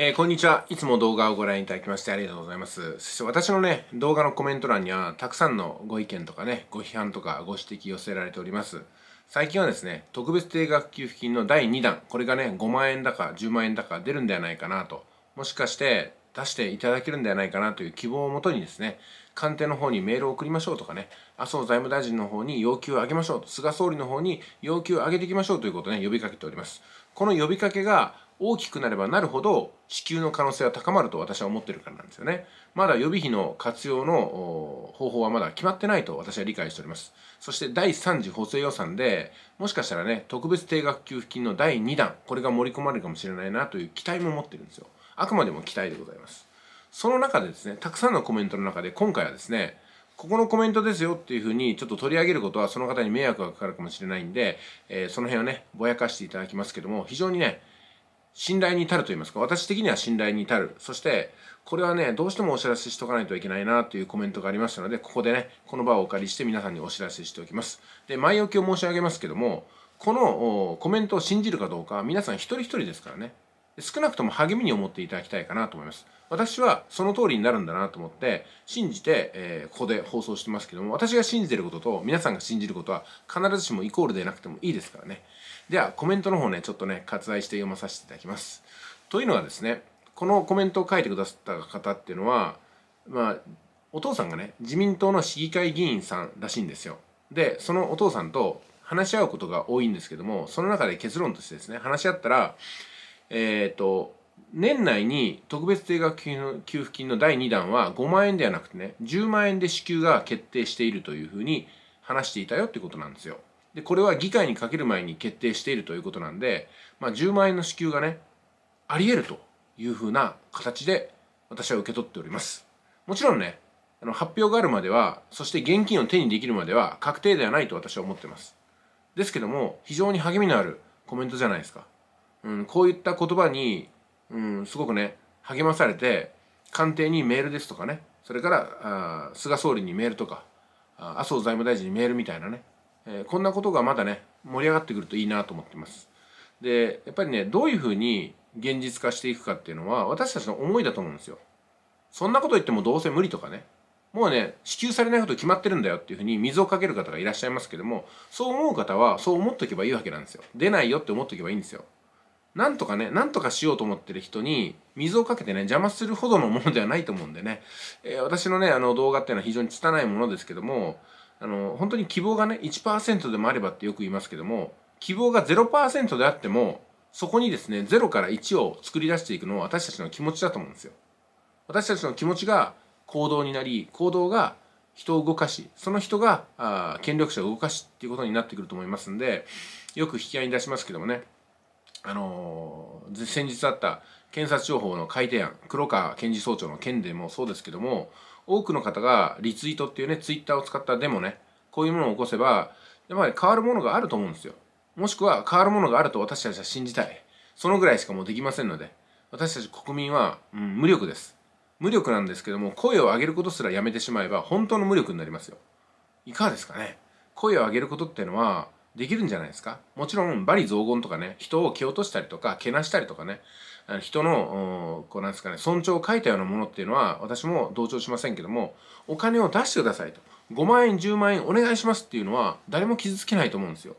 えー、こんにちは。いつも動画をご覧いただきましてありがとうございます。そして私のね、動画のコメント欄には、たくさんのご意見とかね、ご批判とかご指摘寄せられております。最近はですね、特別定額給付金の第2弾、これがね、5万円だか10万円だか出るんではないかなと、もしかして出していただけるんではないかなという希望をもとにですね、官邸の方にメールを送りましょうとかね、麻生財務大臣の方に要求を上げましょう菅総理の方に要求を上げていきましょうということをね、呼びかけております。この呼びかけが、大きくなればなるほど支給の可能性は高まると私は思ってるからなんですよね。まだ予備費の活用の方法はまだ決まってないと私は理解しております。そして第3次補正予算で、もしかしたらね、特別定額給付金の第2弾、これが盛り込まれるかもしれないなという期待も持ってるんですよ。あくまでも期待でございます。その中でですね、たくさんのコメントの中で今回はですね、ここのコメントですよっていうふうにちょっと取り上げることはその方に迷惑がかかるかもしれないんで、えー、その辺をね、ぼやかしていただきますけども、非常にね、信頼に至ると言いますか、私的には信頼に至る。そして、これはね、どうしてもお知らせしとかないといけないなというコメントがありましたので、ここでね、この場をお借りして皆さんにお知らせしておきます。で、前置きを申し上げますけども、このコメントを信じるかどうか、皆さん一人一人ですからね。少なくとも励みに思っていただきたいかなと思います。私はその通りになるんだなと思って、信じて、えー、ここで放送してますけども、私が信じてることと皆さんが信じることは必ずしもイコールでなくてもいいですからね。では、コメントの方ね、ちょっとね、割愛して読まさせていただきます。というのはですね、このコメントを書いてくださった方っていうのは、まあ、お父さんがね、自民党の市議会議員さんらしいんですよ。で、そのお父さんと話し合うことが多いんですけども、その中で結論としてですね、話し合ったら、えっ、ー、と、年内に特別定額給付金の第2弾は5万円ではなくてね、10万円で支給が決定しているというふうに話していたよってことなんですよ。で、これは議会にかける前に決定しているということなんで、まあ、10万円の支給がね、あり得るというふうな形で私は受け取っております。もちろんね、あの発表があるまでは、そして現金を手にできるまでは確定ではないと私は思ってます。ですけども、非常に励みのあるコメントじゃないですか。うん、こういった言葉に、うん、すごくね励まされて官邸にメールですとかねそれからあ菅総理にメールとか麻生財務大臣にメールみたいなね、えー、こんなことがまだね盛り上がってくるといいなと思ってます。でやっぱりねどういうふうに現実化していくかっていうのは私たちの思いだと思うんですよ。そんなこと言ってもどうせ無理とかねもうね支給されないこと決まってるんだよっていうふうに水をかける方がいらっしゃいますけどもそう思う方はそう思っとけばいいわけなんですよ。出ないよって思っとけばいいんですよ。なんとかね、なんとかしようと思ってる人に水をかけてね、邪魔するほどのものではないと思うんでね、えー、私のね、あの動画っていうのは非常に拙いものですけども、あの、本当に希望がね、1%でもあればってよく言いますけども、希望が0%であっても、そこにですね、0から1を作り出していくのは私たちの気持ちだと思うんですよ。私たちの気持ちが行動になり、行動が人を動かし、その人があ権力者を動かしっていうことになってくると思いますんで、よく引き合いに出しますけどもね、あの先日あった検察庁法の改定案黒川検事総長の件でもそうですけども多くの方がリツイートっていうねツイッターを使ったデモねこういうものを起こせばやっぱり変わるものがあると思うんですよもしくは変わるものがあると私たちは信じたいそのぐらいしかもうできませんので私たち国民は、うん、無力です無力なんですけども声を上げることすらやめてしまえば本当の無力になりますよいかがですかね声を上げることっていうのはできるんじゃないですかもちろん罵詈雑言とかね人を蹴落としたりとかけなしたりとかね人のこうなんですかね尊重を書いたようなものっていうのは私も同調しませんけどもお金を出してくださいと5万円10万円お願いしますっていうのは誰も傷つけないと思うんですよ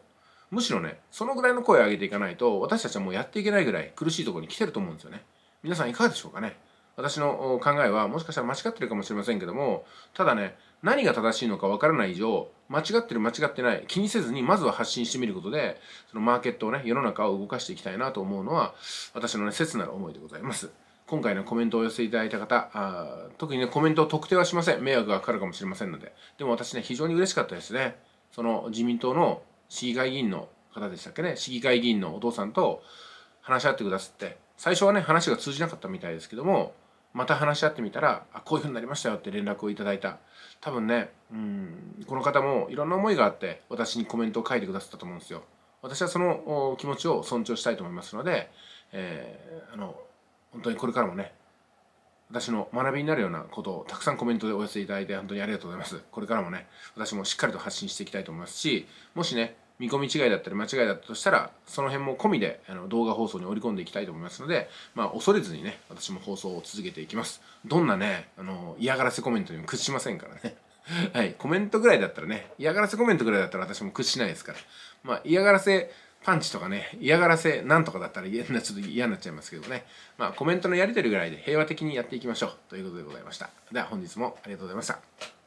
むしろねそのぐらいの声を上げていかないと私たちはもうやっていけないぐらい苦しいところに来てると思うんですよね皆さんいかがでしょうかね私の考えはもしかしたら間違ってるかもしれませんけどもただね何が正しいのかわからない以上間違ってる間違ってない気にせずにまずは発信してみることでそのマーケットをね世の中を動かしていきたいなと思うのは私のね切なる思いでございます今回のコメントを寄せていただいた方あ特にねコメントを特定はしません迷惑がかかるかもしれませんのででも私ね非常に嬉しかったですねその自民党の市議会議員の方でしたっけね市議会議員のお父さんと話し合ってくださって最初はね話が通じなかったみたいですけどもまた話し合ってみたらあこういうふうになりましたよって連絡をいただいた多分ねうんこの方もいろんな思いがあって私にコメントを書いてくださったと思うんですよ私はその気持ちを尊重したいと思いますので、えー、あの本当にこれからもね私の学びになるようなことをたくさんコメントでお寄せいただいて本当にありがとうございますこれからもね私もしっかりと発信していきたいと思いますしもしね見込み違いだったり間違いだったとしたらその辺も込みであの動画放送に織り込んでいきたいと思いますので、まあ、恐れずにね私も放送を続けていきますどんなねあの嫌がらせコメントにも屈しませんからね はいコメントぐらいだったらね嫌がらせコメントぐらいだったら私も屈しないですからまあ嫌がらせパンチとかね、嫌がらせなんとかだったら嫌な、ちょっと嫌になっちゃいますけどね。まあコメントのやりとりぐらいで平和的にやっていきましょうということでございました。では本日もありがとうございました。